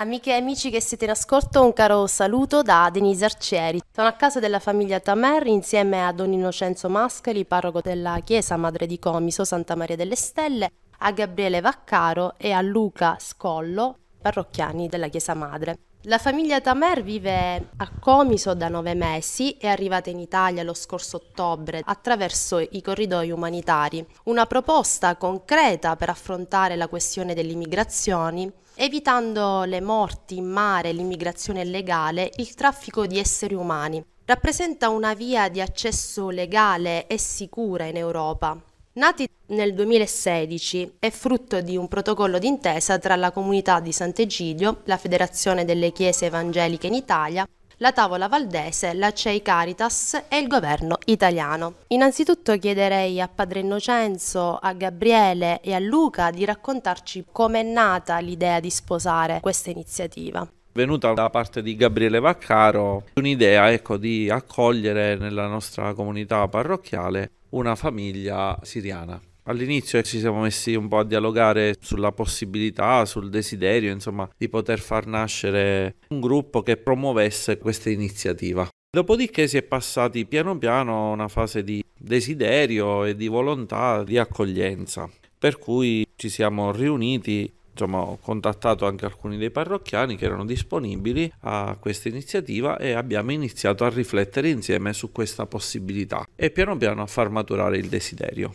Amiche e amici che siete in ascolto, un caro saluto da Denise Arcieri. Sono a casa della famiglia Tamer insieme a Don Innocenzo Mascali, parroco della chiesa Madre di Comiso Santa Maria delle Stelle, a Gabriele Vaccaro e a Luca Scollo, parrocchiani della chiesa Madre. La famiglia Tamer vive a Comiso da nove mesi e è arrivata in Italia lo scorso ottobre attraverso i corridoi umanitari. Una proposta concreta per affrontare la questione delle immigrazioni, evitando le morti in mare, l'immigrazione illegale, il traffico di esseri umani. Rappresenta una via di accesso legale e sicura in Europa, Nati nel 2016, è frutto di un protocollo d'intesa tra la comunità di Sant'Egidio, la Federazione delle Chiese Evangeliche in Italia, la Tavola Valdese, la CEI Caritas e il governo italiano. Innanzitutto chiederei a Padre Innocenzo, a Gabriele e a Luca di raccontarci com'è nata l'idea di sposare questa iniziativa venuta da parte di Gabriele Vaccaro un'idea ecco, di accogliere nella nostra comunità parrocchiale una famiglia siriana. All'inizio eh, ci siamo messi un po' a dialogare sulla possibilità, sul desiderio, insomma, di poter far nascere un gruppo che promuovesse questa iniziativa. Dopodiché si è passati piano piano a una fase di desiderio e di volontà di accoglienza, per cui ci siamo riuniti insomma, ho contattato anche alcuni dei parrocchiani che erano disponibili a questa iniziativa e abbiamo iniziato a riflettere insieme su questa possibilità e piano piano a far maturare il desiderio.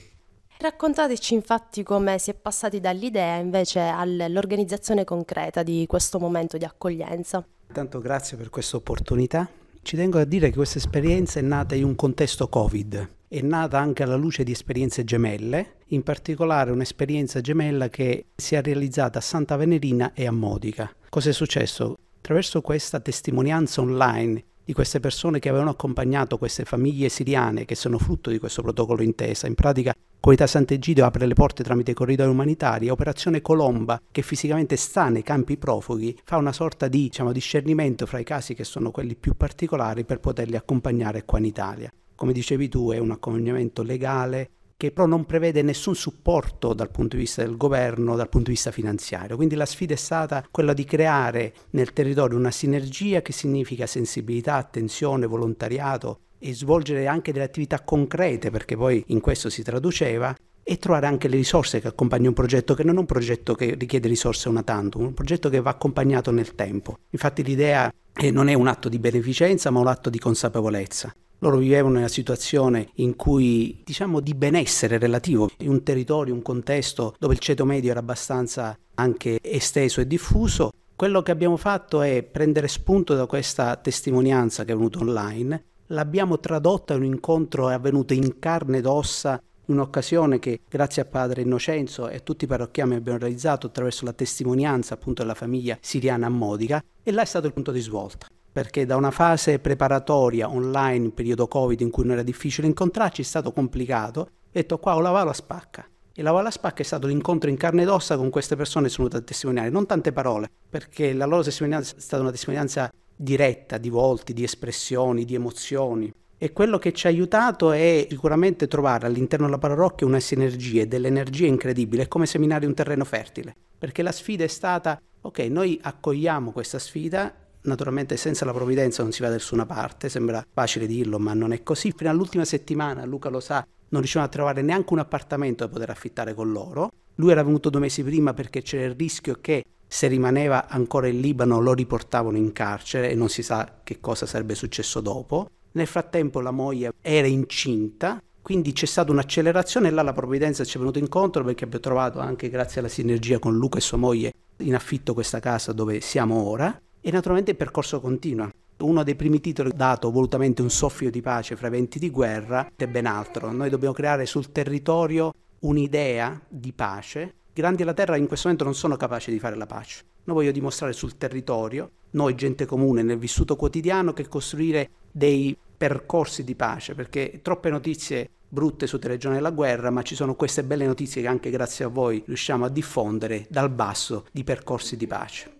Raccontateci infatti come si è passati dall'idea invece all'organizzazione concreta di questo momento di accoglienza. Intanto grazie per questa opportunità. Ci tengo a dire che questa esperienza è nata in un contesto Covid è nata anche alla luce di esperienze gemelle, in particolare un'esperienza gemella che si è realizzata a Santa Venerina e a Modica. Cos'è successo? Attraverso questa testimonianza online di queste persone che avevano accompagnato queste famiglie siriane che sono frutto di questo protocollo intesa. In pratica Comunità Sant'Egidio apre le porte tramite corridoi umanitari, Operazione Colomba che fisicamente sta nei campi profughi fa una sorta di diciamo, discernimento fra i casi che sono quelli più particolari per poterli accompagnare qua in Italia come dicevi tu, è un accompagnamento legale che però non prevede nessun supporto dal punto di vista del governo, dal punto di vista finanziario. Quindi la sfida è stata quella di creare nel territorio una sinergia che significa sensibilità, attenzione, volontariato e svolgere anche delle attività concrete, perché poi in questo si traduceva, e trovare anche le risorse che accompagnano un progetto che non è un progetto che richiede risorse una tanto, un progetto che va accompagnato nel tempo. Infatti l'idea eh, non è un atto di beneficenza, ma un atto di consapevolezza. Loro vivevano in una situazione in cui, diciamo, di benessere relativo, in un territorio, un contesto dove il ceto medio era abbastanza anche esteso e diffuso. Quello che abbiamo fatto è prendere spunto da questa testimonianza che è venuta online, l'abbiamo tradotta in un incontro che è avvenuto in carne ed ossa un'occasione che grazie a padre Innocenzo e a tutti i parrocchiani abbiamo realizzato attraverso la testimonianza appunto della famiglia siriana a Modica e là è stato il punto di svolta perché da una fase preparatoria online, periodo Covid in cui non era difficile incontrarci, è stato complicato. Ho detto qua ho la va la spacca. E la Vala Spacca è stato l'incontro in carne ed ossa con queste persone che sono venute a testimoniare, non tante parole, perché la loro testimonianza è stata una testimonianza diretta, di volti, di espressioni, di emozioni. E quello che ci ha aiutato è sicuramente trovare all'interno della parrocchia una sinergia e dell'energia incredibile, è come seminare un terreno fertile, perché la sfida è stata, ok, noi accogliamo questa sfida Naturalmente senza la provvidenza non si va da nessuna parte, sembra facile dirlo, ma non è così. Fino all'ultima settimana, Luca lo sa, non riuscivano a trovare neanche un appartamento da poter affittare con loro. Lui era venuto due mesi prima perché c'era il rischio che se rimaneva ancora in Libano lo riportavano in carcere e non si sa che cosa sarebbe successo dopo. Nel frattempo la moglie era incinta, quindi c'è stata un'accelerazione e là la provvidenza ci è venuta incontro perché abbiamo trovato anche grazie alla sinergia con Luca e sua moglie in affitto questa casa dove siamo ora e naturalmente il percorso continua. Uno dei primi titoli dato volutamente un soffio di pace fra eventi di guerra è ben altro. Noi dobbiamo creare sul territorio un'idea di pace. I grandi della terra in questo momento non sono capaci di fare la pace. Noi voglio dimostrare sul territorio, noi gente comune, nel vissuto quotidiano, che costruire dei percorsi di pace, perché troppe notizie brutte su Telegione della Guerra, ma ci sono queste belle notizie che anche grazie a voi riusciamo a diffondere dal basso di percorsi di pace.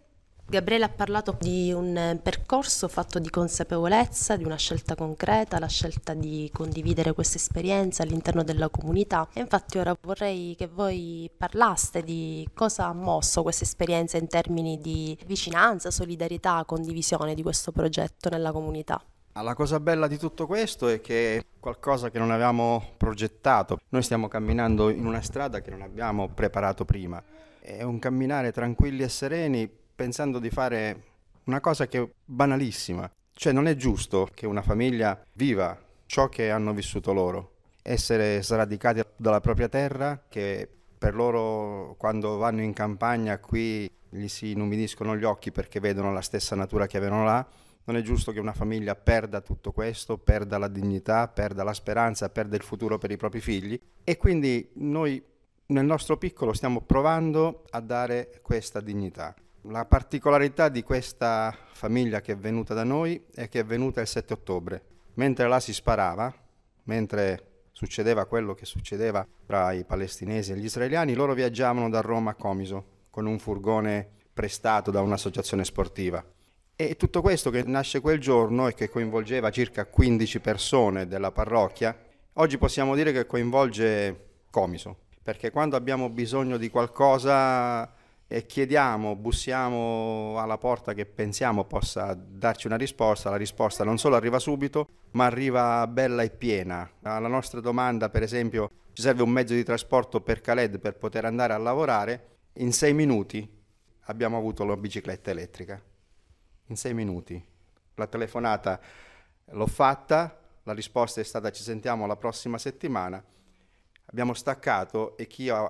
Gabriele ha parlato di un eh, percorso fatto di consapevolezza, di una scelta concreta, la scelta di condividere questa esperienza all'interno della comunità. E infatti ora vorrei che voi parlaste di cosa ha mosso questa esperienza in termini di vicinanza, solidarietà, condivisione di questo progetto nella comunità. La cosa bella di tutto questo è che è qualcosa che non avevamo progettato. Noi stiamo camminando in una strada che non abbiamo preparato prima. È un camminare tranquilli e sereni pensando di fare una cosa che è banalissima. Cioè non è giusto che una famiglia viva ciò che hanno vissuto loro, essere sradicati dalla propria terra, che per loro quando vanno in campagna qui gli si inumidiscono gli occhi perché vedono la stessa natura che avevano là. Non è giusto che una famiglia perda tutto questo, perda la dignità, perda la speranza, perda il futuro per i propri figli. E quindi noi nel nostro piccolo stiamo provando a dare questa dignità. La particolarità di questa famiglia che è venuta da noi è che è venuta il 7 ottobre. Mentre là si sparava, mentre succedeva quello che succedeva tra i palestinesi e gli israeliani, loro viaggiavano da Roma a Comiso con un furgone prestato da un'associazione sportiva. E tutto questo che nasce quel giorno e che coinvolgeva circa 15 persone della parrocchia, oggi possiamo dire che coinvolge Comiso, perché quando abbiamo bisogno di qualcosa e chiediamo, bussiamo alla porta che pensiamo possa darci una risposta, la risposta non solo arriva subito, ma arriva bella e piena. Alla nostra domanda, per esempio, ci serve un mezzo di trasporto per Khaled per poter andare a lavorare, in sei minuti abbiamo avuto la bicicletta elettrica. In sei minuti. La telefonata l'ho fatta, la risposta è stata ci sentiamo la prossima settimana. Abbiamo staccato e chi ha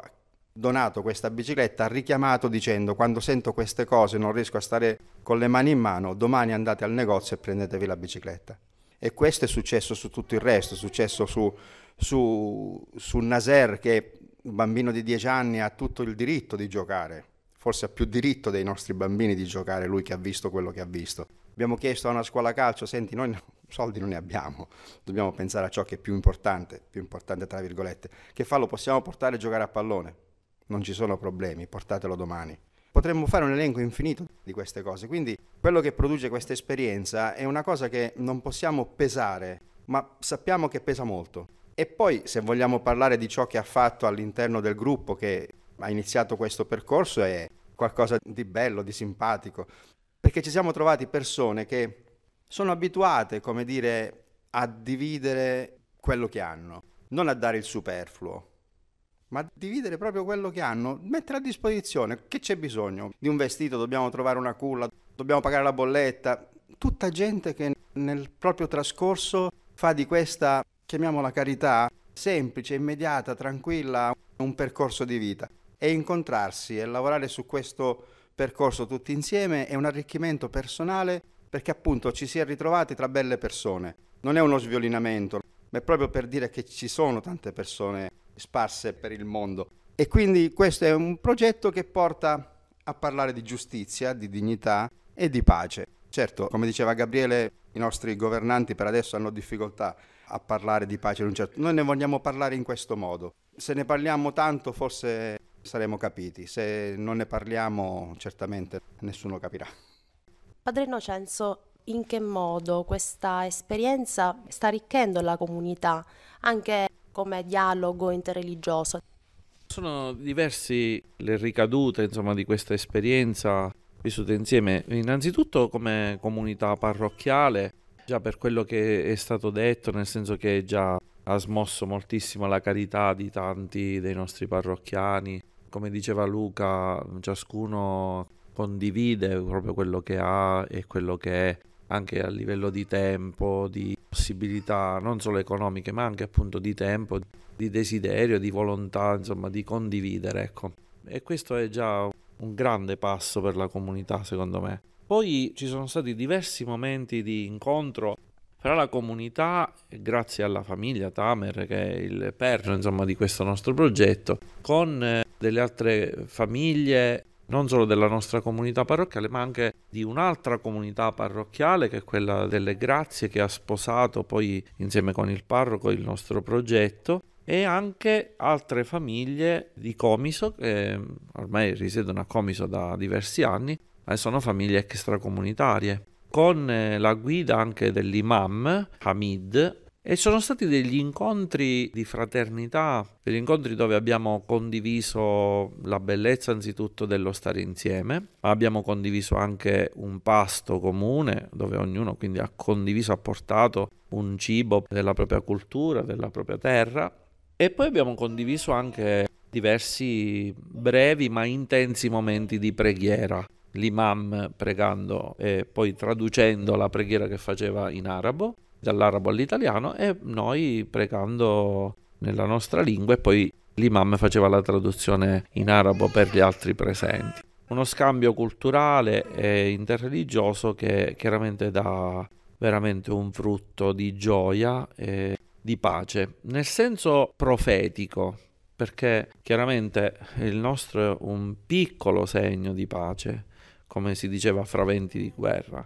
donato questa bicicletta ha richiamato dicendo quando sento queste cose non riesco a stare con le mani in mano, domani andate al negozio e prendetevi la bicicletta. E questo è successo su tutto il resto, è successo su, su, su Naser che un bambino di 10 anni ha tutto il diritto di giocare, forse ha più diritto dei nostri bambini di giocare, lui che ha visto quello che ha visto. Abbiamo chiesto a una scuola calcio, senti, noi soldi non ne abbiamo, dobbiamo pensare a ciò che è più importante, più importante tra virgolette, che fa lo possiamo portare a giocare a pallone, non ci sono problemi, portatelo domani. Potremmo fare un elenco infinito di queste cose, quindi quello che produce questa esperienza è una cosa che non possiamo pesare, ma sappiamo che pesa molto. E poi se vogliamo parlare di ciò che ha fatto all'interno del gruppo che ha iniziato questo percorso è qualcosa di bello, di simpatico, perché ci siamo trovati persone che sono abituate, come dire, a dividere quello che hanno, non a dare il superfluo, ma dividere proprio quello che hanno, mettere a disposizione, che c'è bisogno? Di un vestito, dobbiamo trovare una culla, dobbiamo pagare la bolletta, tutta gente che nel proprio trascorso fa di questa, chiamiamola carità, semplice, immediata, tranquilla, un percorso di vita. E incontrarsi e lavorare su questo percorso tutti insieme è un arricchimento personale perché appunto ci si è ritrovati tra belle persone. Non è uno sviolinamento, ma è proprio per dire che ci sono tante persone sparse per il mondo. E quindi questo è un progetto che porta a parlare di giustizia, di dignità e di pace. Certo, come diceva Gabriele, i nostri governanti per adesso hanno difficoltà a parlare di pace. Certo... Noi ne vogliamo parlare in questo modo. Se ne parliamo tanto forse saremo capiti, se non ne parliamo certamente nessuno capirà. Padre Innocenzo, in che modo questa esperienza sta arricchendo la comunità, anche come dialogo interreligioso. Sono diverse le ricadute insomma, di questa esperienza vissuta insieme, innanzitutto come comunità parrocchiale, già per quello che è stato detto, nel senso che già ha smosso moltissimo la carità di tanti dei nostri parrocchiani. Come diceva Luca, ciascuno condivide proprio quello che ha e quello che è anche a livello di tempo, di possibilità non solo economiche, ma anche appunto di tempo, di desiderio, di volontà, insomma, di condividere, ecco. E questo è già un grande passo per la comunità, secondo me. Poi ci sono stati diversi momenti di incontro fra la comunità, grazie alla famiglia Tamer, che è il perno insomma, di questo nostro progetto, con eh, delle altre famiglie non solo della nostra comunità parrocchiale, ma anche di un'altra comunità parrocchiale che è quella delle Grazie, che ha sposato poi insieme con il parroco il nostro progetto e anche altre famiglie di Comiso che ormai risiedono a Comiso da diversi anni ma sono famiglie extracomunitarie. Con eh, la guida anche dell'imam Hamid e sono stati degli incontri di fraternità, degli incontri dove abbiamo condiviso la bellezza anzitutto dello stare insieme, ma abbiamo condiviso anche un pasto comune dove ognuno quindi ha condiviso, ha portato un cibo della propria cultura, della propria terra e poi abbiamo condiviso anche diversi brevi ma intensi momenti di preghiera l'imam pregando e poi traducendo la preghiera che faceva in arabo dall'arabo all'italiano e noi pregando nella nostra lingua e poi l'imam faceva la traduzione in arabo per gli altri presenti. Uno scambio culturale e interreligioso che chiaramente dà veramente un frutto di gioia e di pace, nel senso profetico, perché chiaramente il nostro è un piccolo segno di pace, come si diceva fra venti di guerra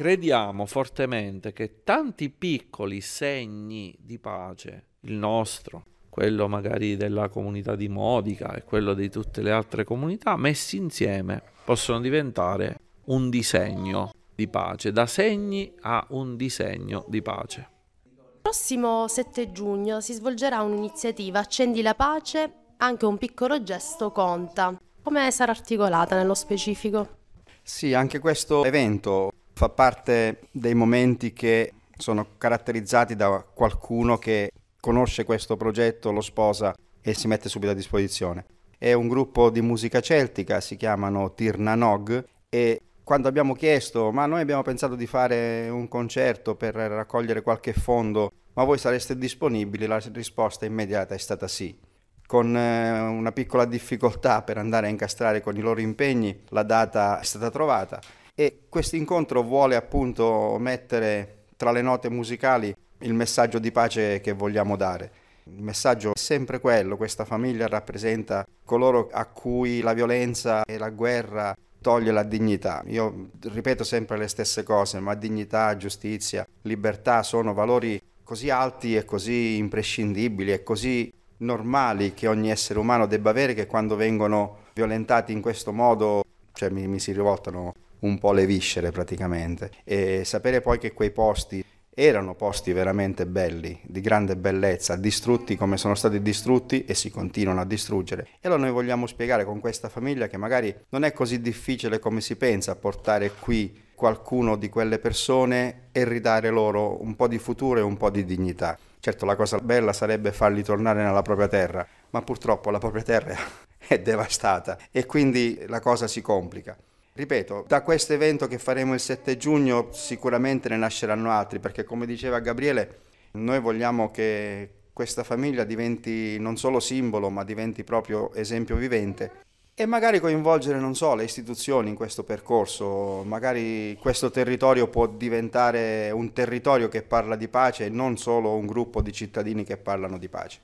crediamo fortemente che tanti piccoli segni di pace, il nostro, quello magari della comunità di Modica e quello di tutte le altre comunità, messi insieme possono diventare un disegno di pace, da segni a un disegno di pace. Il prossimo 7 giugno si svolgerà un'iniziativa Accendi la pace, anche un piccolo gesto conta. Come sarà articolata nello specifico? Sì, anche questo evento fa parte dei momenti che sono caratterizzati da qualcuno che conosce questo progetto, lo sposa e si mette subito a disposizione. È un gruppo di musica celtica, si chiamano Tirnanog e quando abbiamo chiesto, ma noi abbiamo pensato di fare un concerto per raccogliere qualche fondo, ma voi sareste disponibili? La risposta immediata è stata sì. Con eh, una piccola difficoltà per andare a incastrare con i loro impegni, la data è stata trovata e questo incontro vuole appunto mettere tra le note musicali il messaggio di pace che vogliamo dare. Il messaggio è sempre quello, questa famiglia rappresenta coloro a cui la violenza e la guerra toglie la dignità. Io ripeto sempre le stesse cose, ma dignità, giustizia, libertà sono valori così alti e così imprescindibili e così normali che ogni essere umano debba avere che quando vengono violentati in questo modo, cioè mi, mi si rivoltano un po' le viscere praticamente. E sapere poi che quei posti erano posti veramente belli, di grande bellezza, distrutti come sono stati distrutti e si continuano a distruggere. E allora noi vogliamo spiegare con questa famiglia che magari non è così difficile come si pensa portare qui qualcuno di quelle persone e ridare loro un po' di futuro e un po' di dignità. Certo la cosa bella sarebbe farli tornare nella propria terra, ma purtroppo la propria terra è devastata e quindi la cosa si complica. Ripeto, da questo evento che faremo il 7 giugno sicuramente ne nasceranno altri perché come diceva Gabriele noi vogliamo che questa famiglia diventi non solo simbolo ma diventi proprio esempio vivente e magari coinvolgere, non so, le istituzioni in questo percorso, magari questo territorio può diventare un territorio che parla di pace e non solo un gruppo di cittadini che parlano di pace.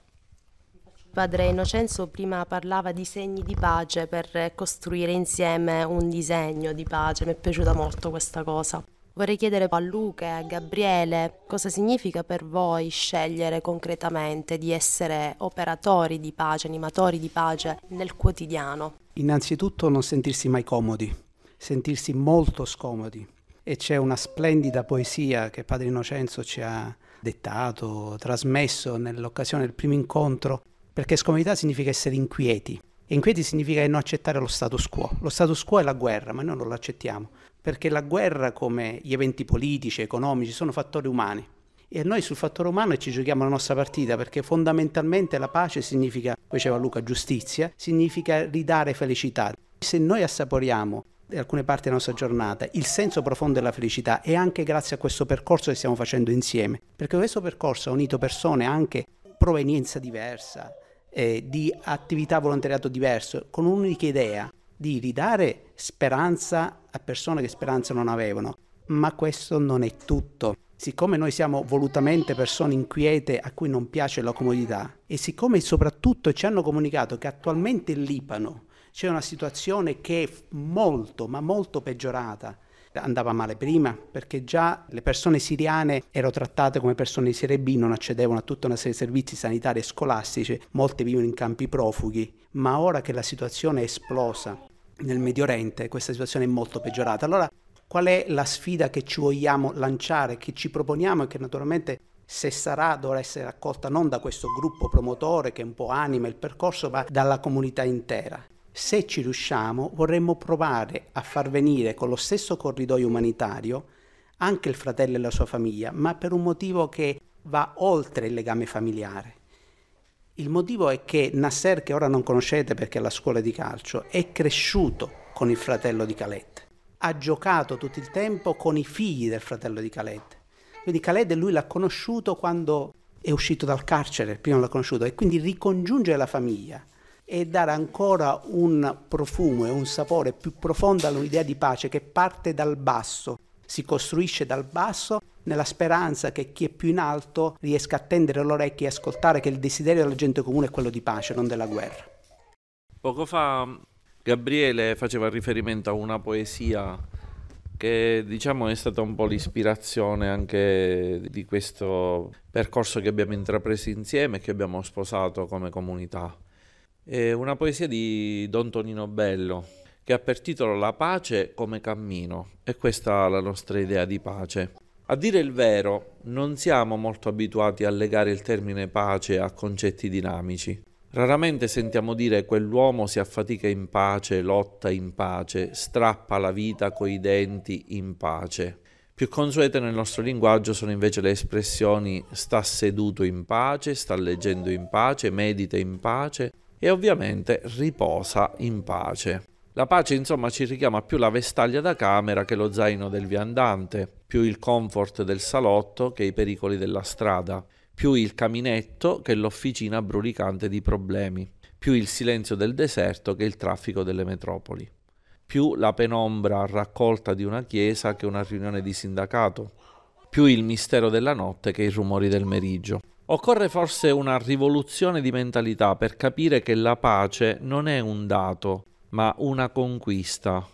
Padre Innocenzo prima parlava di segni di pace per costruire insieme un disegno di pace, mi è piaciuta molto questa cosa. Vorrei chiedere a Luca e a Gabriele cosa significa per voi scegliere concretamente di essere operatori di pace, animatori di pace nel quotidiano. Innanzitutto non sentirsi mai comodi, sentirsi molto scomodi. E c'è una splendida poesia che Padre Innocenzo ci ha dettato, trasmesso nell'occasione del primo incontro perché scomodità significa essere inquieti. E inquieti significa non accettare lo status quo. Lo status quo è la guerra, ma noi non lo accettiamo, perché la guerra, come gli eventi politici, economici, sono fattori umani. E noi sul fattore umano ci giochiamo la nostra partita, perché fondamentalmente la pace significa, diceva Luca, giustizia, significa ridare felicità. Se noi assaporiamo in alcune parti della nostra giornata il senso profondo della felicità è anche grazie a questo percorso che stiamo facendo insieme, perché questo percorso ha unito persone anche provenienza diversa, eh, di attività volontariato diverso, con un'unica idea di ridare speranza a persone che speranza non avevano. Ma questo non è tutto. Siccome noi siamo volutamente persone inquiete a cui non piace la comodità e siccome soprattutto ci hanno comunicato che attualmente in Libano c'è una situazione che è molto ma molto peggiorata andava male prima, perché già le persone siriane erano trattate come persone di serie B, non accedevano a tutta una serie di servizi sanitari e scolastici, molte vivono in campi profughi, ma ora che la situazione è esplosa nel Medio Oriente, questa situazione è molto peggiorata. Allora, qual è la sfida che ci vogliamo lanciare, che ci proponiamo e che naturalmente se sarà dovrà essere accolta non da questo gruppo promotore che un po' anima il percorso, ma dalla comunità intera. Se ci riusciamo, vorremmo provare a far venire con lo stesso corridoio umanitario anche il fratello e la sua famiglia, ma per un motivo che va oltre il legame familiare. Il motivo è che Nasser, che ora non conoscete perché è alla scuola di calcio, è cresciuto con il fratello di Khaled. Ha giocato tutto il tempo con i figli del fratello di Khaled. Quindi Khaled lui l'ha conosciuto quando è uscito dal carcere, prima l'ha conosciuto, e quindi ricongiunge la famiglia e dare ancora un profumo e un sapore più profondo all'idea di pace che parte dal basso, si costruisce dal basso nella speranza che chi è più in alto riesca a tendere l'orecchio e ascoltare che il desiderio della gente comune è quello di pace, non della guerra. Poco fa mm, Gabriele faceva riferimento a una poesia che diciamo è stata un po' l'ispirazione anche di questo percorso che abbiamo intrapreso insieme e che abbiamo sposato come comunità. È una poesia di Don Tonino Bello che ha per titolo La pace come cammino e questa è la nostra idea di pace. A dire il vero, non siamo molto abituati a legare il termine pace a concetti dinamici. Raramente sentiamo dire quell'uomo si affatica in pace, lotta in pace, strappa la vita coi denti in pace. Più consuete nel nostro linguaggio sono invece le espressioni sta seduto in pace, sta leggendo in pace, medita in pace, e ovviamente riposa in pace. La pace insomma ci richiama più la vestaglia da camera che lo zaino del viandante, più il comfort del salotto che i pericoli della strada, più il caminetto che l'officina brulicante di problemi, più il silenzio del deserto che il traffico delle metropoli, più la penombra raccolta di una chiesa che una riunione di sindacato, più il mistero della notte che i rumori del meriggio. Occorre forse una rivoluzione di mentalità per capire che la pace non è un dato, ma una conquista.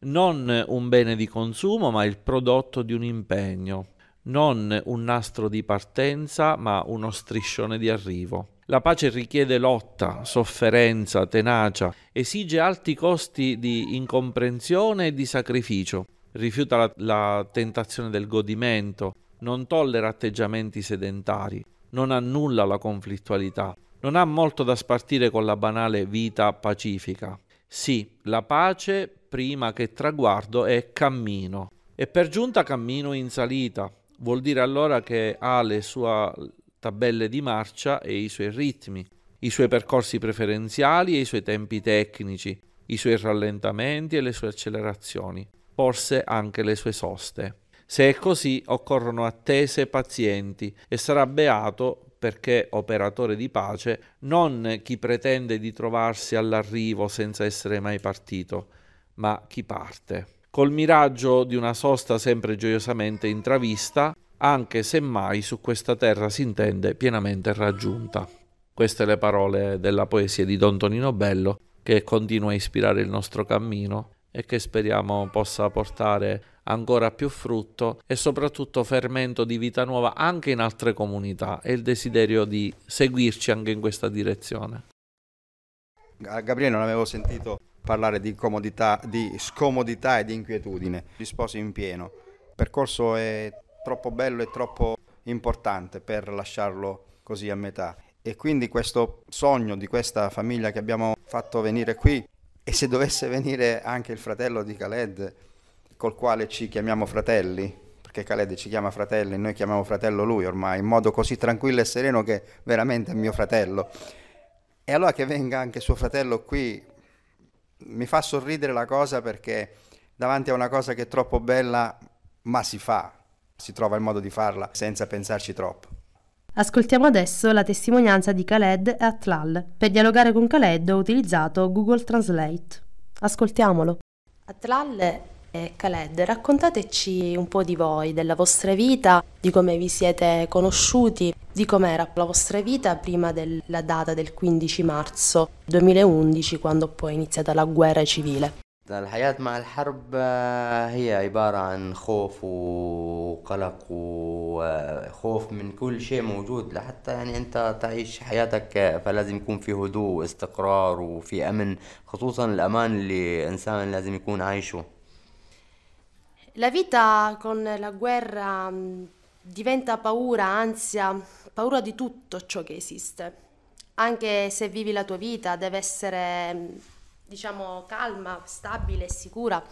Non un bene di consumo, ma il prodotto di un impegno. Non un nastro di partenza, ma uno striscione di arrivo. La pace richiede lotta, sofferenza, tenacia, esige alti costi di incomprensione e di sacrificio, rifiuta la, la tentazione del godimento, non tollera atteggiamenti sedentari non annulla la conflittualità, non ha molto da spartire con la banale vita pacifica. Sì, la pace, prima che traguardo, è cammino. E per giunta cammino in salita. Vuol dire allora che ha le sue tabelle di marcia e i suoi ritmi, i suoi percorsi preferenziali e i suoi tempi tecnici, i suoi rallentamenti e le sue accelerazioni, forse anche le sue soste. Se è così, occorrono attese pazienti e sarà beato perché operatore di pace, non chi pretende di trovarsi all'arrivo senza essere mai partito, ma chi parte. Col miraggio di una sosta sempre gioiosamente intravista, anche se mai su questa terra si intende pienamente raggiunta. Queste le parole della poesia di Don Tonino Bello, che continua a ispirare il nostro cammino e che speriamo possa portare ancora più frutto e soprattutto fermento di vita nuova anche in altre comunità e il desiderio di seguirci anche in questa direzione. Gabriele non avevo sentito parlare di, comodità, di scomodità e di inquietudine, gli in pieno. Il percorso è troppo bello e troppo importante per lasciarlo così a metà e quindi questo sogno di questa famiglia che abbiamo fatto venire qui e se dovesse venire anche il fratello di Khaled col quale ci chiamiamo fratelli, perché Khaled ci chiama fratelli, noi chiamiamo fratello lui ormai, in modo così tranquillo e sereno che veramente è mio fratello. E allora che venga anche suo fratello qui, mi fa sorridere la cosa perché davanti a una cosa che è troppo bella, ma si fa, si trova il modo di farla senza pensarci troppo. Ascoltiamo adesso la testimonianza di Khaled e Atlal. Per dialogare con Khaled ho utilizzato Google Translate. Ascoltiamolo. Atlal e eh, Khaled, raccontateci un po' di voi, della vostra vita, di come vi siete conosciuti, di com'era la vostra vita prima della data del 15 marzo 2011 quando poi è iniziata la guerra civile. La vita الحياة مع الحرب هي عبارة عن خوف وقلق وخوف من كل شيء موجود لحتى يعني أنت تعيش حياتك فلازم يكون في هدوء واستقرار وفي أمن خصوصا الأمان اللي إنسان لازم يكون عايشه la vita con la guerra mm, diventa paura, ansia, paura di tutto ciò che esiste. Anche se vivi la tua vita deve essere, mm, diciamo, calma, stabile e sicura.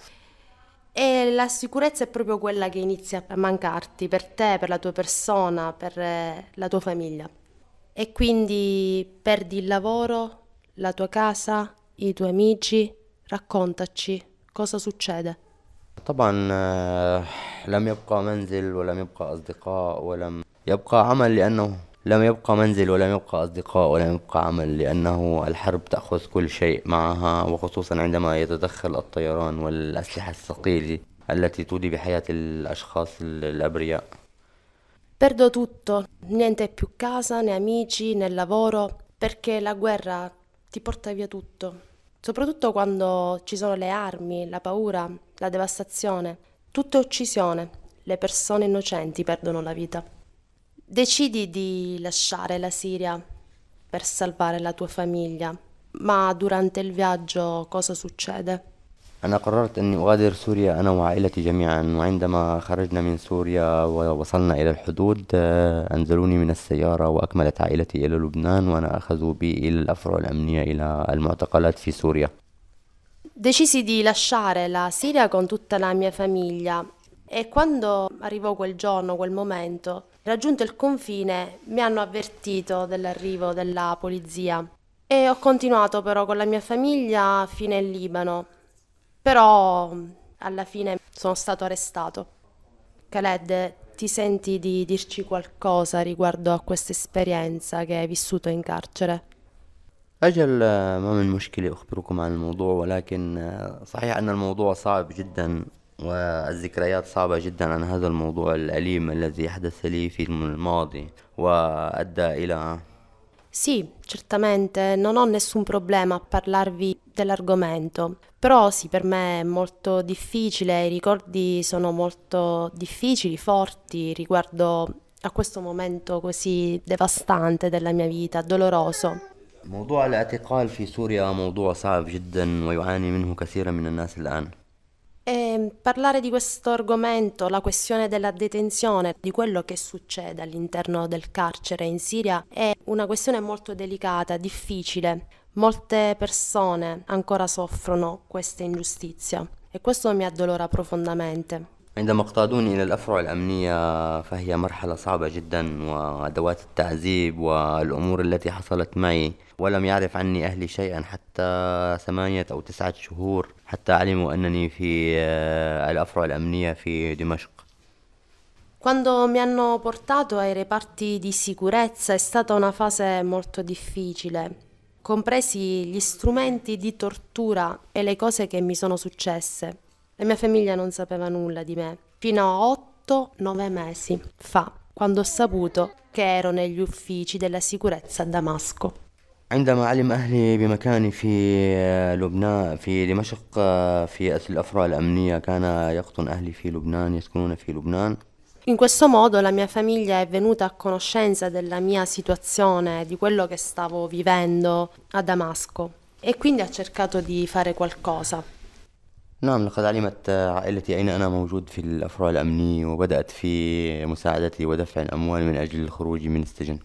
E la sicurezza è proprio quella che inizia a mancarti per te, per la tua persona, per eh, la tua famiglia. E quindi perdi il lavoro, la tua casa, i tuoi amici. Raccontaci cosa succede. طبعا آه، لم يبقى منزل ولم يبقى أصدقاء ولم يبقى عمل لأنه لم يبقى منزل ولم يبقى أصدقاء ولم يبقى عمل لأنه الحرب تأخذ كل شيء معها وخصوصا عندما يتدخل الطيران والأسلحة الثقيلة التي تودي بحياة الأشخاص الأبرياء Perdo tutto, niente più casa, né amici, né lavoro, perché la guerra ti porta via tutto. soprattutto quando ci sono le armi, la paura, la devastazione. Tutto è uccisione, le persone innocenti perdono la vita. Decidi di lasciare la Siria per salvare la tua famiglia, ma durante il viaggio cosa succede? أنا قررت أني أغادر سوريا أنا وعائلتي جميعا وعندما خرجنا من سوريا ووصلنا إلى الحدود أنزلوني من السيارة وأكملت عائلتي إلى لبنان وأنا أخذوا بي إلى الأفرع الأمنية إلى المعتقلات في سوريا Decisi di lasciare la Siria con tutta la mia famiglia e quando arrivò quel giorno, quel momento, raggiunto il confine mi hanno avvertito dell'arrivo della polizia e ho continuato però con la mia famiglia fino in Libano però alla fine sono stato arrestato. Khaled, ti senti di dirci qualcosa riguardo a questa esperienza che hai vissuto in carcere? أجل ما من مشكلة أخبركم عن الموضوع ولكن صحيح أن الموضوع صعب جدا والذكريات صعبة جدا عن هذا الموضوع الأليم الذي حدث لي في الماضي وأدى إلى sì, certamente, non ho nessun problema a parlarvi dell'argomento, però sì, per me è molto difficile, i ricordi sono molto difficili, forti riguardo a questo momento così devastante della mia vita, doloroso. موضوع الاعتقال في سوريا موضوع صعب جدا ويعاني منه كثير من الناس الآن e ehm, parlare di questo argomento, la questione della detenzione, di quello che succede all'interno del carcere in Siria, è una questione molto delicata, difficile. Molte persone ancora soffrono questa ingiustizia e questo mi addolora profondamente. عندما اقتادوني إلى الأفرع الأمنية فهي مرحلة صعبة جدا وأدوات التعذيب والأمور التي حصلت معي ولم يعرف عني أهلي شيئا حتى ثمانية أو تسعة شهور حتى علموا أنني في آه، الأفرع الأمنية في دمشق Quando mi hanno portato ai reparti di sicurezza è stata una fase molto difficile, compresi gli strumenti di tortura e le cose che mi sono successe. La mia famiglia non sapeva nulla di me fino a 8-9 mesi fa, quando ho saputo che ero negli uffici della sicurezza a Damasco. عندما علم أهلي بمكاني في لبنان في دمشق في الأفرع الأمنية كان يقطن أهلي في لبنان يسكنون في لبنان In questo modo la mia famiglia è venuta a conoscenza della mia situazione, di quello che stavo vivendo a Damasco e quindi ha cercato di fare qualcosa. نعم لقد علمت عائلتي أين أنا موجود في الأفرع الأمني وبدأت في مساعدتي ودفع الأموال من أجل الخروج من السجن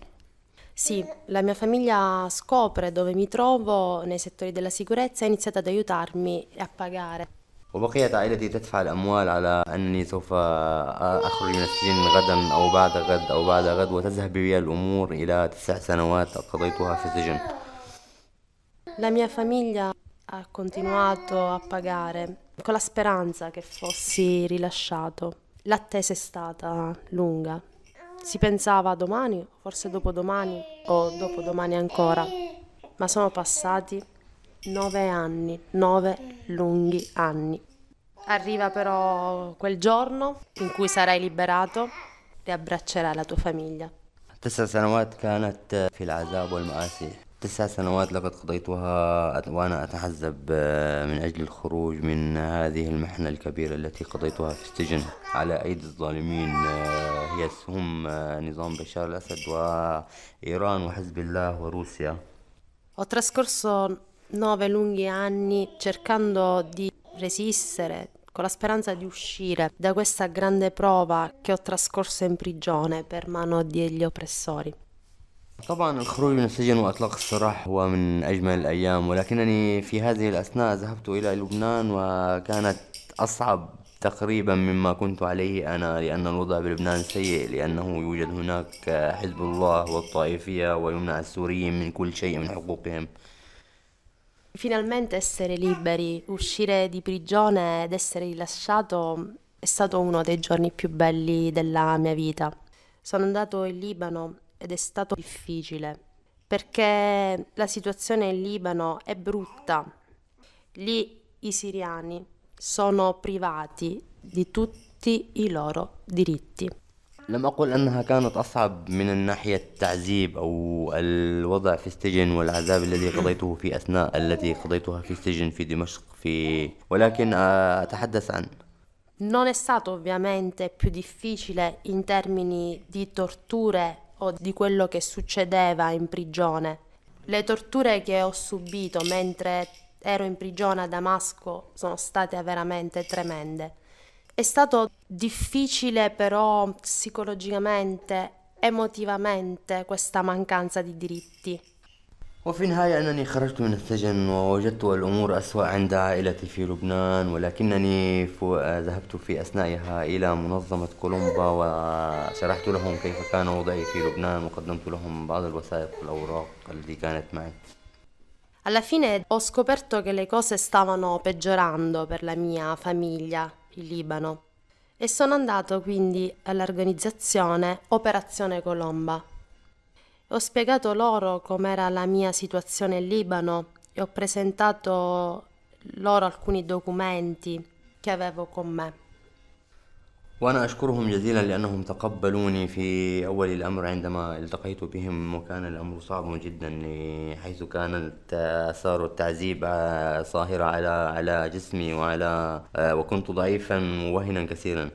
Sì, la mia famiglia scopre dove mi trovo nei settori della sicurezza e ha iniziato ad aiutarmi e a pagare. وبقيت عائلتي تدفع الأموال على أنني سوف أخرج من السجن غدا أو بعد غد أو بعد غد وتذهب بي الأمور إلى تسع سنوات قضيتها في السجن. La mia famiglia ha continuato a pagare con la speranza che fossi rilasciato. L'attesa è stata lunga. Si pensava a domani, forse dopodomani o dopodomani ancora, ma sono passati nove anni, nove lunghi anni. Arriva però quel giorno in cui sarai liberato e abbraccerai la tua famiglia. تسع سنوات كانت في العذاب والمآسي تسع سنوات لقد قضيتها وأنا أتحزب من أجل الخروج من هذه المحنة الكبيرة التي قضيتها في السجن على أيدي الظالمين هم نظام بشار الأسد وإيران وحزب الله وروسيا Ho trascorso nove lunghi anni cercando di resistere con la speranza di uscire da questa grande prova che ho trascorso in prigione per mano degli oppressori. طبعا الخروج من السجن واطلاق السراح هو من اجمل الايام ولكنني في هذه الاثناء ذهبت الى لبنان وكانت اصعب تقريبا مما كنت عليه انا لان الوضع بلبنان سيء لانه يوجد هناك حزب الله والطائفيه ويمنع السوريين من كل شيء من حقوقهم Finalmente essere liberi, uscire di prigione ed essere rilasciato è stato uno dei giorni più belli della mia vita. Sono andato in Libano ed è stato difficile perché la situazione in Libano è brutta. Lì i siriani sono privati di tutti i loro diritti. لم أقل أنها كانت أصعب من الناحية التعذيب أو الوضع في السجن والعذاب الذي قضيته في أثناء التي قضيتها في السجن في دمشق في ولكن أتحدث عن Non è stato ovviamente più difficile in termini di torture o di quello che succedeva in prigione. Le torture che ho subito mentre ero in prigione a Damasco sono state veramente tremende. È stato difficile però psicologicamente, emotivamente questa mancanza di diritti. وفي النهاية أنني خرجت من السجن ووجدت الأمور أسوأ عند عائلتي في لبنان ولكنني ذهبت في أثنائها إلى منظمة كولومبا وشرحت لهم كيف كان وضعي في لبنان وقدمت لهم بعض الوثائق والأوراق التي كانت معي Alla fine ho scoperto che le cose stavano peggiorando per la mia famiglia in Libano e sono andato quindi all'organizzazione Operazione Colomba. Ho spiegato loro com'era la mia situazione in Libano e ho presentato loro alcuni documenti che avevo con me. وأنا أشكرهم جزيلا لأنهم تقبلوني في أول الأمر عندما التقيت بهم وكان الأمر صعب جدا حيث كانت آثار التعذيب صاهرة على على جسمي وعلى وكنت ضعيفا موهنا كثيرا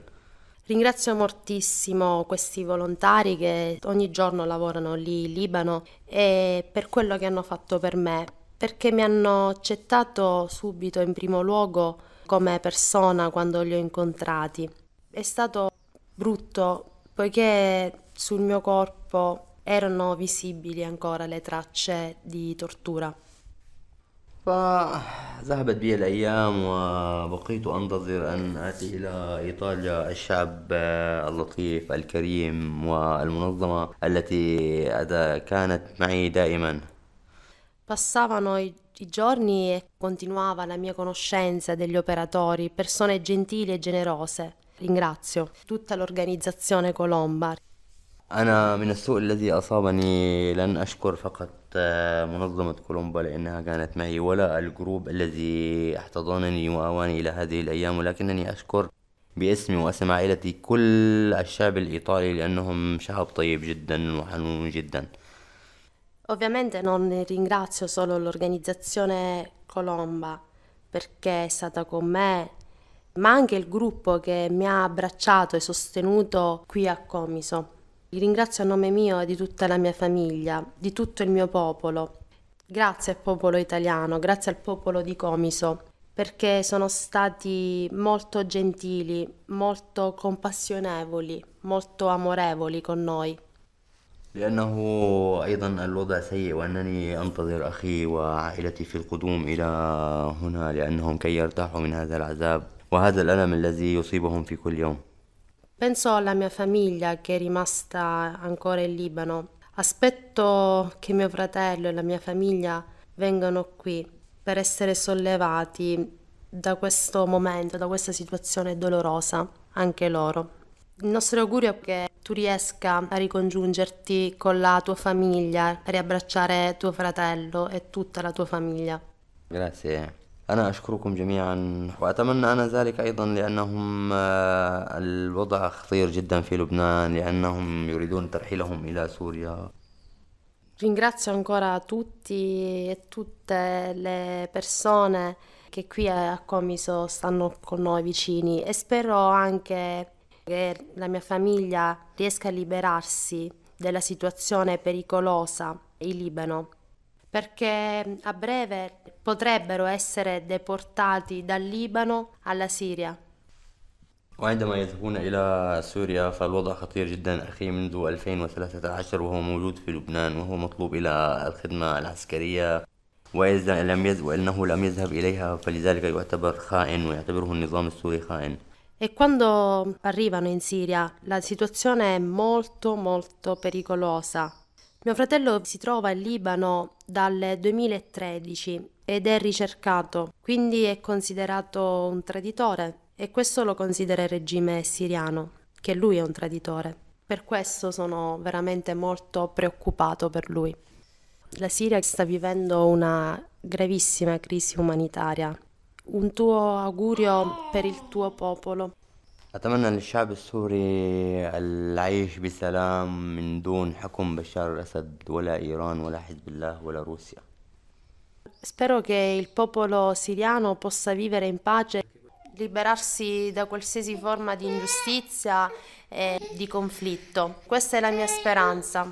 Ringrazio moltissimo questi volontari che ogni giorno lavorano lì in Libano e per quello che hanno fatto per me, perché mi hanno accettato subito in primo luogo come persona quando li ho incontrati. È stato brutto poiché sul mio corpo erano visibili ancora le tracce di tortura. فذهبت بي الأيام وبقيت أنتظر أن آتي إلى إيطاليا الشعب اللطيف الكريم والمنظمة التي كانت معي دائما Passavano i giorni e continuava la mia conoscenza degli operatori, persone gentili e generose. Ringrazio tutta l'organizzazione Colombar. أنا من السوء الذي أصابني لن أشكر فقط منظمة كولومبا لأنها كانت معي ولا الجروب الذي احتضنني وآواني إلى هذه الأيام ولكنني أشكر باسمي واسم عائلتي كل الشعب الإيطالي لأنهم شعب طيب جدا وحنون جدا Ovviamente non ringrazio solo l'organizzazione Colomba perché è stata con me, ma anche il gruppo che mi ha abbracciato e sostenuto qui a Comiso. Vi ringrazio a nome mio e di tutta la mia famiglia, di tutto il mio popolo. Grazie al popolo italiano, grazie al popolo di Comiso, perché sono stati molto gentili, molto compassionevoli, molto amorevoli con noi. لأنه أيضا الوضع سيء وأنني أنتظر أخي وعائلتي في القدوم إلى هنا لأنهم كي يرتاحوا من هذا العذاب وهذا الألم الذي يصيبهم في كل يوم Penso alla mia famiglia che è rimasta ancora in Libano. Aspetto che mio fratello e la mia famiglia vengano qui per essere sollevati da questo momento, da questa situazione dolorosa, anche loro. Il nostro augurio è che tu riesca a ricongiungerti con la tua famiglia, a riabbracciare tuo fratello e tutta la tua famiglia. Grazie أنا أشكركم جميعا وأتمنى أنا ذلك أيضا لأنهم الوضع خطير جدا في لبنان لأنهم يريدون ترحيلهم إلى سوريا Ringrazio ancora tutti e tutte le persone che qui a Comiso stanno con noi vicini e spero anche che la mia famiglia riesca a liberarsi della situazione pericolosa in Libano. perché a breve potrebbero essere deportati dal Libano alla Siria. وعندما يذهبون إلى سوريا فالوضع خطير جدا أخي منذ 2013 وهو موجود في لبنان وهو مطلوب إلى الخدمة العسكرية وإذا لم يز... وإنه لم يذهب إليها فلذلك يعتبر خائن ويعتبره النظام السوري خائن E quando arrivano in Siria la situazione è molto molto pericolosa Mio fratello si trova in Libano dal 2013 ed è ricercato, quindi è considerato un traditore e questo lo considera il regime siriano, che lui è un traditore. Per questo sono veramente molto preoccupato per lui. La Siria sta vivendo una gravissima crisi umanitaria. Un tuo augurio per il tuo popolo. أتمنى للشعب السوري العيش بسلام من دون حكم بشار الأسد ولا إيران ولا حزب الله ولا روسيا. Spero che il popolo siriano possa vivere in pace, liberarsi da qualsiasi forma di ingiustizia e di conflitto. Questa è la mia speranza.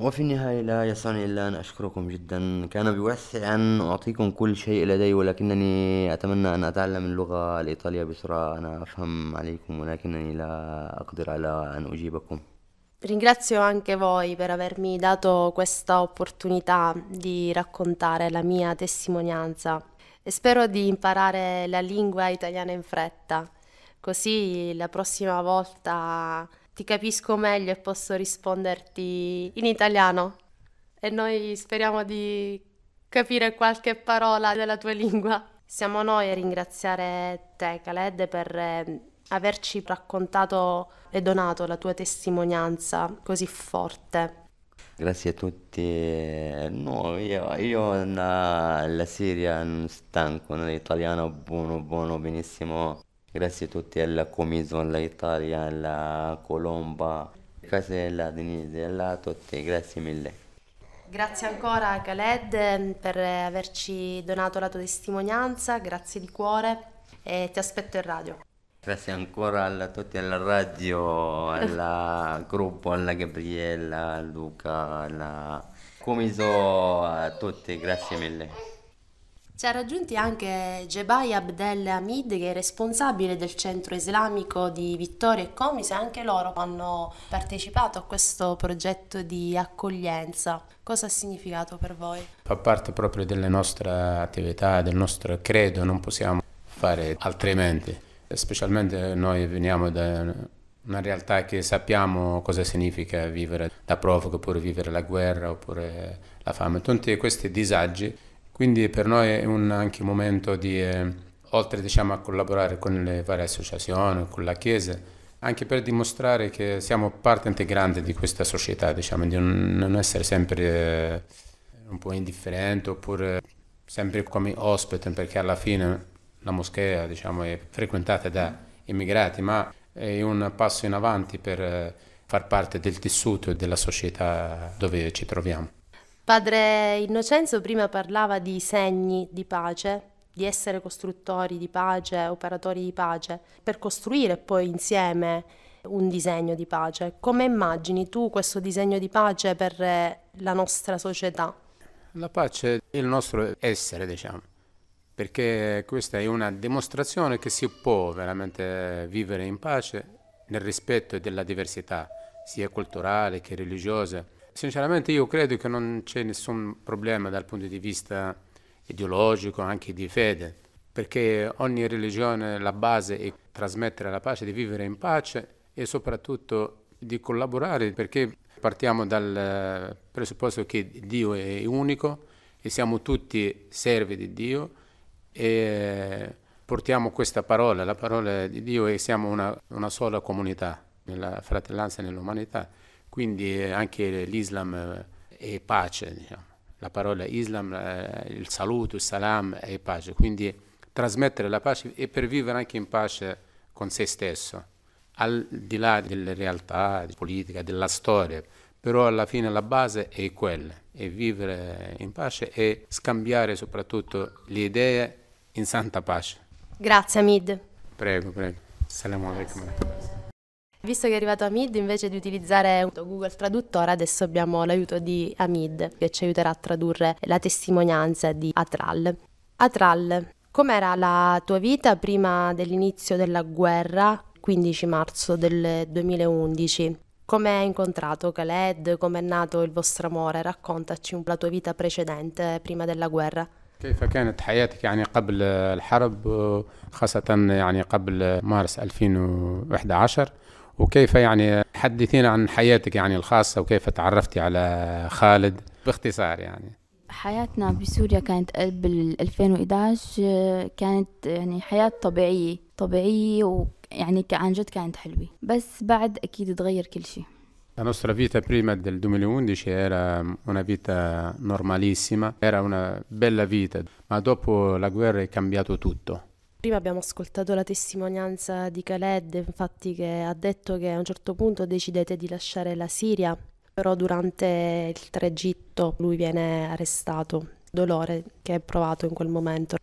وفي النهاية لا يسعني إلا أن أشكركم جدا كان بوسعي أن أعطيكم كل شيء لدي ولكنني أتمنى أن أتعلم اللغة الإيطالية بسرعة أنا أفهم عليكم ولكنني لا أقدر على أن أجيبكم Ringrazio anche voi per avermi dato questa opportunità di raccontare la mia testimonianza e spero di imparare la lingua italiana in fretta, così la prossima volta ti capisco meglio e posso risponderti in italiano. E noi speriamo di capire qualche parola della tua lingua. Siamo noi a ringraziare te, Khaled, per ehm, averci raccontato e donato la tua testimonianza così forte. Grazie a tutti. Eh, no, io, io eh, la, Siria non stanco, l'italiano buono, buono, benissimo. Grazie a tutti alla Comison, all'Italia, alla Colomba, Casella, alla Denise, alla tutti, grazie mille. Grazie ancora Khaled per averci donato la tua testimonianza, grazie di cuore e ti aspetto in radio. Grazie ancora a tutti alla radio, al gruppo, alla Gabriella, a Luca, alla Comiso, a tutti, grazie mille. Ci ha raggiunti anche Jebai Abdel Hamid, che è responsabile del centro islamico di Vittoria e Comise, anche loro hanno partecipato a questo progetto di accoglienza. Cosa ha significato per voi? Fa parte proprio delle nostre attività, del nostro credo, non possiamo fare altrimenti. Specialmente noi veniamo da una realtà che sappiamo cosa significa vivere da profugo, oppure vivere la guerra, oppure la fame. Tutti questi disagi quindi per noi è un, anche un momento di, eh, oltre diciamo, a collaborare con le varie associazioni, con la Chiesa, anche per dimostrare che siamo parte integrante di questa società, diciamo, di un, non essere sempre eh, un po' indifferente oppure sempre come ospite, perché alla fine la moschea diciamo, è frequentata da immigrati, ma è un passo in avanti per eh, far parte del tessuto e della società dove ci troviamo. Padre Innocenzo prima parlava di segni di pace, di essere costruttori di pace, operatori di pace, per costruire poi insieme un disegno di pace. Come immagini tu questo disegno di pace per eh, la nostra società? La pace è il nostro essere, diciamo, perché questa è una dimostrazione che si può veramente vivere in pace nel rispetto della diversità, sia culturale che religiosa Sinceramente io credo che non c'è nessun problema dal punto di vista ideologico, anche di fede, perché ogni religione la base è trasmettere la pace, di vivere in pace e soprattutto di collaborare, perché partiamo dal eh, presupposto che Dio è unico e siamo tutti servi di Dio e portiamo questa parola, la parola di Dio e siamo una, una sola comunità nella fratellanza e nell'umanità. Quindi eh, anche l'Islam eh, è pace, diciamo. la parola Islam, eh, il saluto, il salam è pace, quindi trasmettere la pace e per vivere anche in pace con se stesso, al di là delle realtà politica, della storia, però alla fine la base è quella, è vivere in pace e scambiare soprattutto le idee in santa pace. Grazie Amid. Prego, prego. Assalamu alaikum. Visto che è arrivato Amid, invece di utilizzare Google Traduttore, adesso abbiamo l'aiuto di Amid che ci aiuterà a tradurre la testimonianza di Atral. Atral, com'era la tua vita prima dell'inizio della guerra, 15 marzo del 2011? Come hai incontrato Khaled? Come è nato il vostro amore? Raccontaci la tua vita precedente, prima della guerra. كيف كانت حياتك يعني قبل الحرب خاصة يعني قبل مارس 2011 وكيف يعني حدثينا عن حياتك يعني الخاصة وكيف تعرفتي على خالد باختصار يعني حياتنا بسوريا كانت قبل 2011 آه، كانت يعني حياة طبيعية طبيعية ويعني عن جد كانت حلوة بس بعد أكيد تغير كل شيء La nostra vita prima del 2011 era una vita normalissima, era una bella vita, ma dopo la guerra è cambiato tutto. Prima abbiamo ascoltato la testimonianza di Khaled, infatti che ha detto che a un certo punto decidete di lasciare la Siria, però durante il tragitto lui viene arrestato, dolore che è provato in quel momento.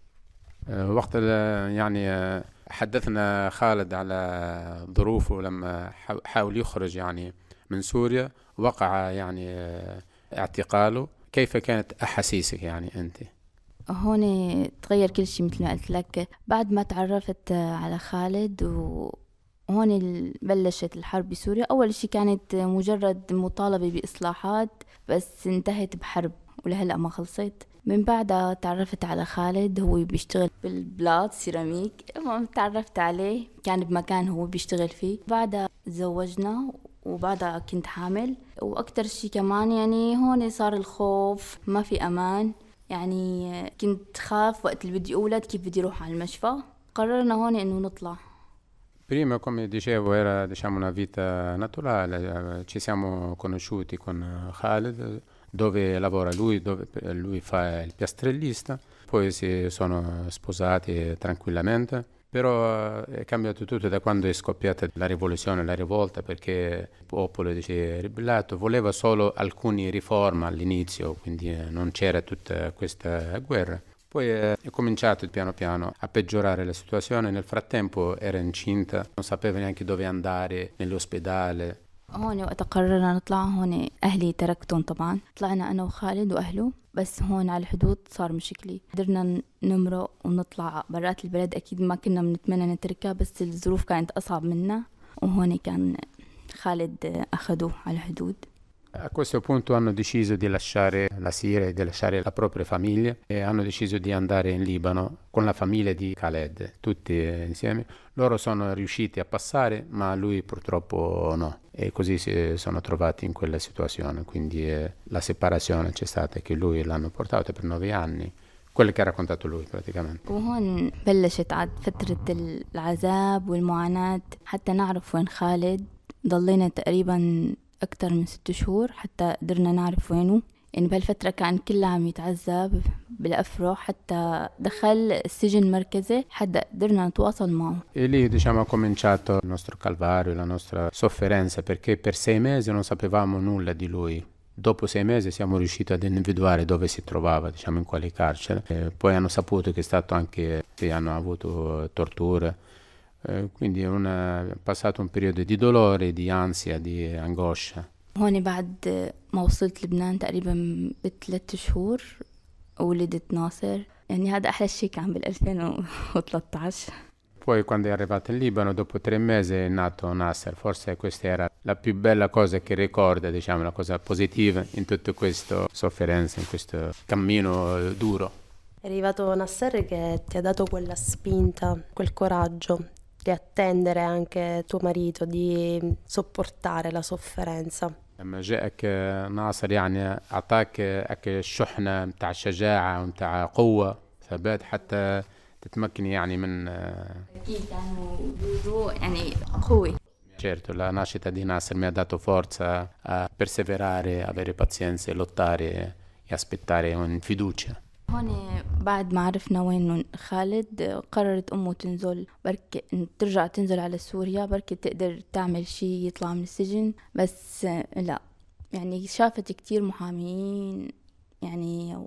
Eh, وقت يعني eh, حدثنا خالد على ظروفه لما حاول يخرج يعني من سوريا وقع يعني اعتقاله كيف كانت احاسيسك يعني انت؟ هون تغير كل شيء مثل ما قلت لك بعد ما تعرفت على خالد وهون بلشت الحرب بسوريا أول شيء كانت مجرد مطالبة بإصلاحات بس انتهت بحرب ولهلأ ما خلصت من بعدها تعرفت على خالد هو بيشتغل بالبلاط سيراميك المهم تعرفت عليه كان بمكان هو بيشتغل فيه بعدها تزوجنا وبعدها كنت حامل وأكتر شيء كمان يعني هون صار الخوف ما في أمان يعني كنت خاف وقت اللي بدي أولد كيف بدي أروح على المشفى قررنا هون إنه نطلع Prima, come dicevo, era diciamo, una vita naturale, ci siamo conosciuti con Khaled, dove lavora lui, dove lui fa il piastrellista, poi si sono sposati tranquillamente. Però eh, è cambiato tutto da quando è scoppiata la rivoluzione, la rivolta, perché il popolo si è ribellato, voleva solo alcune riforme all'inizio, quindi eh, non c'era tutta questa guerra. Poi eh, è cominciato piano piano a peggiorare la situazione, nel frattempo era incinta, non sapeva neanche dove andare, nell'ospedale, هون وقت قررنا نطلع هون أهلي تركتهم طبعا طلعنا أنا وخالد وأهله بس هون على الحدود صار مشكلة قدرنا نمرق ونطلع برات البلد أكيد ما كنا بنتمنى نتركها بس الظروف كانت أصعب منا وهون كان خالد أخذوه على الحدود A questo punto hanno deciso di lasciare la Siria e di lasciare la propria famiglia e hanno deciso di andare in Libano con la famiglia di Khaled, tutti insieme. Loro sono riusciti a passare, ma lui purtroppo no. e così si eh, sono trovati in quella situazione. Quindi eh, la separazione c'è stata che lui l'hanno portata per nove anni. quello che ha raccontato lui praticamente. وهون بلشت عاد فترة العذاب والمعاناة حتى نعرف وين خالد ضلينا تقريبا أكتر من ست شهور حتى قدرنا نعرف وينه يعني بهالفترة كان كله عم يتعذب بالأفرع حتى دخل السجن مركزي حتى قدرنا نتواصل معه. E lì diciamo ha cominciato il nostro calvario, la nostra sofferenza perché per sei mesi non sapevamo nulla di lui. Dopo sei mesi siamo riusciti ad individuare dove si trovava, diciamo in quale carcere. E poi hanno saputo che è stato anche, hanno avuto torture. E quindi è passato un periodo di dolore, di ansia, di angoscia. هون بعد ما وصلت لبنان تقريبا بثلاث شهور ولدت ناصر يعني هذا أحلى شيء كان بال 2013 Poi quando è arrivata in Libano, dopo tre mesi è nato Nasser, forse questa era la più bella cosa che ricorda, diciamo, la cosa positiva in tutta questa sofferenza, in questo cammino duro. È arrivato Nasser che ti ha dato quella spinta, quel coraggio di attendere anche tuo marito, di sopportare la sofferenza. لما جاءك ناصر يعني أعطاك الشحنة متاع الشجاعة ومتاع قوة ثبات حتى تتمكني يعني من أكيد يعني يعني قوي Certo, la nascita di Nasser mi ha dato forza a perseverare, avere pazienza, lottare e aspettare con fiducia. هون بعد ما عرفنا وين خالد قررت أمه تنزل برك ترجع تنزل على سوريا برك تقدر تعمل شي يطلع من السجن بس لا يعني شافت كتير محاميين يعني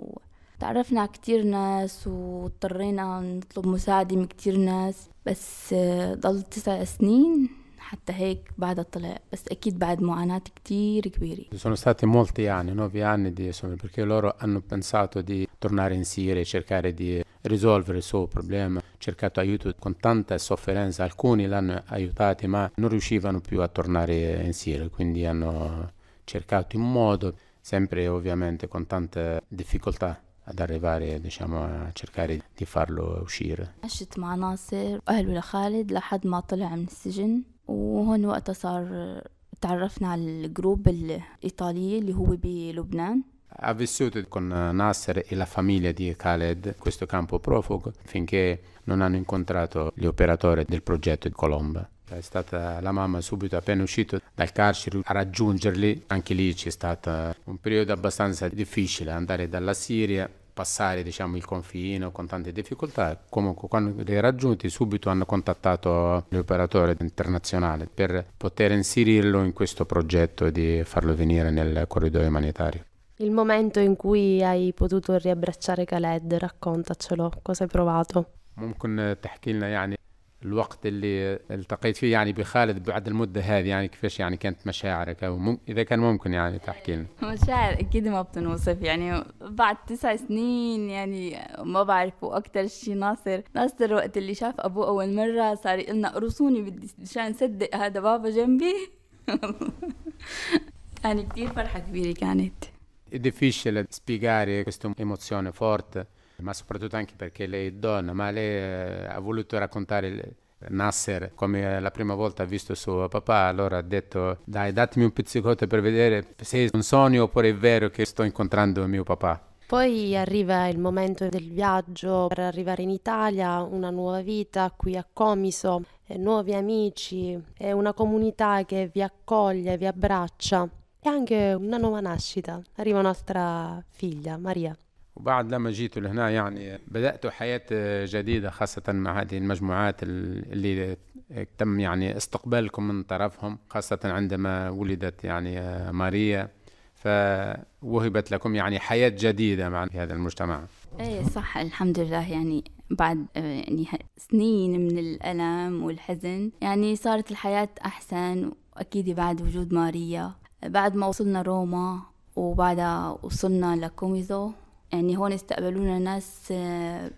تعرفنا على كتير ناس واضطرينا نطلب مساعدة من كتير ناس بس ضل تسع سنين حتى هيك بعد الطلاق بس أكيد بعد معاناة كتير كبيرة sono stati molti anni, 9 anni di insomma, perché loro hanno pensato di tornare in Siria e cercare di risolvere il suo problema, cercato aiuto con tanta sofferenza, alcuni l'hanno aiutato ma non riuscivano più a tornare in Siria, quindi hanno cercato in modo, sempre ovviamente con tante difficoltà, ad arrivare diciamo a cercare di farlo uscire عشت مع ناصر وأهله لخالد لحد ما طلع من السجن وهون وقتها صار تعرفنا على الجروب الإيطالي اللي هو بلبنان Ha vissuto con Nasser e la famiglia di Khaled questo campo profugo finché non hanno incontrato gli operatori del progetto di Colomba. È stata la mamma subito appena uscita dal carcere a raggiungerli, anche lì c'è stato un periodo abbastanza difficile, andare dalla Siria passare diciamo, il confine con tante difficoltà, comunque quando li ha raggiunti subito hanno contattato l'operatore internazionale per poter inserirlo in questo progetto e di farlo venire nel corridoio umanitario. Il momento in cui hai potuto riabbracciare Khaled, raccontacelo, cosa hai provato? ممكن تحكي لنا يعني الوقت اللي التقيت فيه يعني بخالد بعد المدة هذه يعني كيفاش يعني كانت مشاعرك أو مم... إذا كان ممكن يعني تحكي لنا مشاعر أكيد ما بتنوصف يعني بعد تسع سنين يعني ما بعرف وأكثر شيء ناصر ناصر وقت اللي شاف أبوه أول مرة صار لنا قرصوني بدي مشان صدق هذا بابا جنبي يعني كثير فرحة كبيرة كانت difficile spiegare questo emozione forte Cioè, ma soprattutto anche perché lei è donna, ma lei eh, ha voluto raccontare eh, Nasser come eh, la prima volta ha visto suo papà, allora ha detto dai datemi un pizzicotto per vedere se è un sogno oppure è vero che sto incontrando mio papà. Poi arriva il momento del viaggio per arrivare in Italia, una nuova vita qui a Comiso, nuovi amici, una comunità che vi accoglie, vi abbraccia e anche una nuova nascita. Arriva nostra figlia, Maria. وبعد لما جيت لهنا يعني بدأت حياة جديدة خاصة مع هذه المجموعات اللي تم يعني استقبالكم من طرفهم خاصة عندما ولدت يعني آه، ماريا فوهبت لكم يعني حياة جديدة مع في هذا المجتمع اي صح الحمد لله يعني بعد آه، يعني سنين من الألم والحزن يعني صارت الحياة أحسن وأكيد بعد وجود ماريا بعد ما وصلنا روما وبعدها وصلنا لكوميزو يعني هون استقبلونا ناس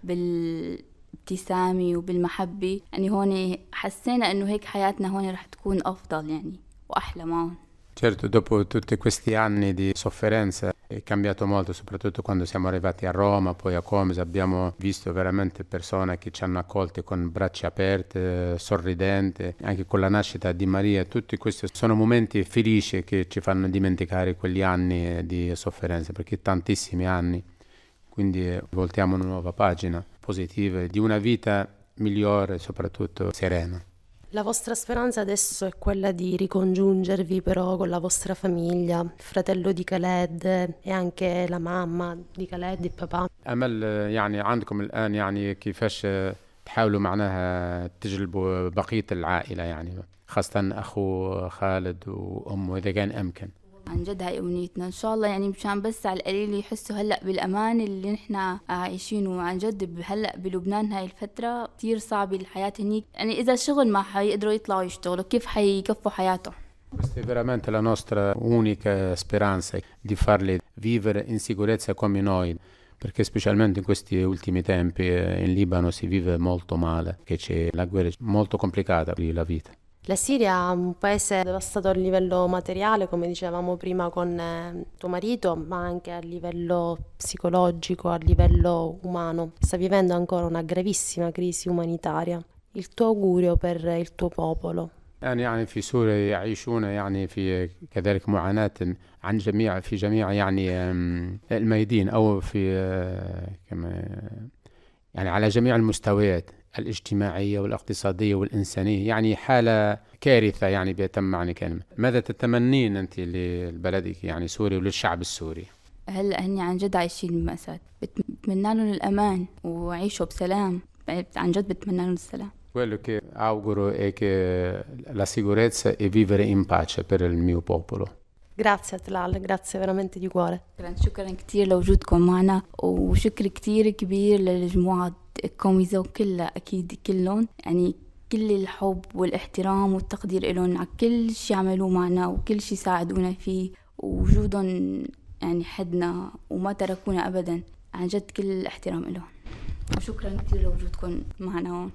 بالابتسامة وبالمحبة يعني هون حسينا إنه هيك حياتنا هون رح تكون أفضل يعني وأحلى معهم Certo, dopo tutti questi anni di sofferenza è cambiato molto, soprattutto quando siamo arrivati a Roma, poi a Comes, abbiamo visto veramente persone che ci hanno accolti con braccia aperte, sorridente, anche con la nascita di Maria, tutti questi sono momenti felici che ci fanno dimenticare quegli anni di sofferenza, perché tantissimi anni quindi eh, voltiamo una nuova pagina positiva di una vita migliore, soprattutto serena. La vostra speranza adesso è quella di ricongiungervi però con la vostra famiglia, il fratello di Khaled e anche la mamma di Khaled, il papà. أمل يعني عندكم الآن يعني كيفاش تحاولوا معناها تجلبوا بقية العائلة يعني خاصة أخو خالد وأمه إذا كان أمكن. عن جد هاي أمنيتنا إن شاء الله يعني مشان بس على القليل يحسوا هلأ بالأمان اللي نحن عايشينه وعن جد هلأ بلبنان هاي الفترة كثير صعبة الحياة هنيك يعني إذا الشغل ما حيقدروا يطلعوا يشتغلوا كيف حيكفوا حياتهم Questa è veramente la nostra unica speranza di farle vivere in sicurezza come noi, perché specialmente in questi ultimi tempi in Libano si vive molto male, che c'è la guerra molto complicata per la vita. La Siria è un paese devastato a livello materiale, come dicevamo prima con eh, tuo marito, ma anche a livello psicologico, a livello umano. Sta vivendo ancora una gravissima crisi umanitaria. Il tuo augurio per il tuo popolo. يعني يعني في سوريا يعيشون يعني في كذلك معاناة عن جميع في جميع يعني الميادين أو في كما يعني على جميع المستويات الاجتماعية والاقتصادية والإنسانية يعني حالة كارثة يعني بيتم معنى كلمة ماذا تتمنين أنت لبلدك يعني سوريا وللشعب السوري هلا هني عن جد عايشين بمأساة بتمنى لهم الأمان وعيشوا بسلام عن جد بتمنى لهم السلام quello che auguro è che la sicurezza e vivere in pace per il mio popolo. جراتسي طلال grazie veramente di cuore شكرا كثير لوجودكم معنا وشكر كثير كبير للمجموعة الكوميزو كلها أكيد كلهم يعني كل الحب والاحترام والتقدير لهم على كل شيء عملوه معنا وكل شيء ساعدونا فيه ووجودهم يعني حدنا وما تركونا أبدا عن جد كل الاحترام لهم وشكرا كثير لوجودكم معنا هون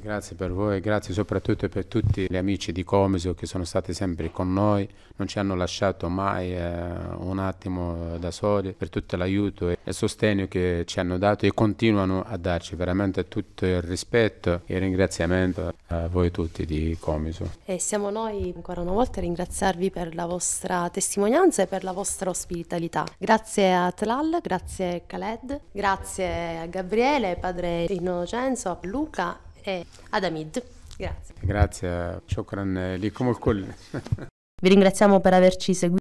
Grazie per voi, grazie soprattutto per tutti gli amici di Comiso che sono stati sempre con noi, non ci hanno lasciato mai eh, un attimo eh, da soli, per tutto l'aiuto e il sostegno che ci hanno dato e continuano a darci veramente tutto il rispetto e il ringraziamento a voi tutti di Comiso. E siamo noi ancora una volta a ringraziarvi per la vostra testimonianza e per la vostra ospitalità. Grazie a Tlal, grazie a Khaled, grazie a Gabriele, padre Innocenzo, a Luca e eh, ad Grazie. Grazie, Chokran eh, Likomolkul. Vi ringraziamo per averci seguito.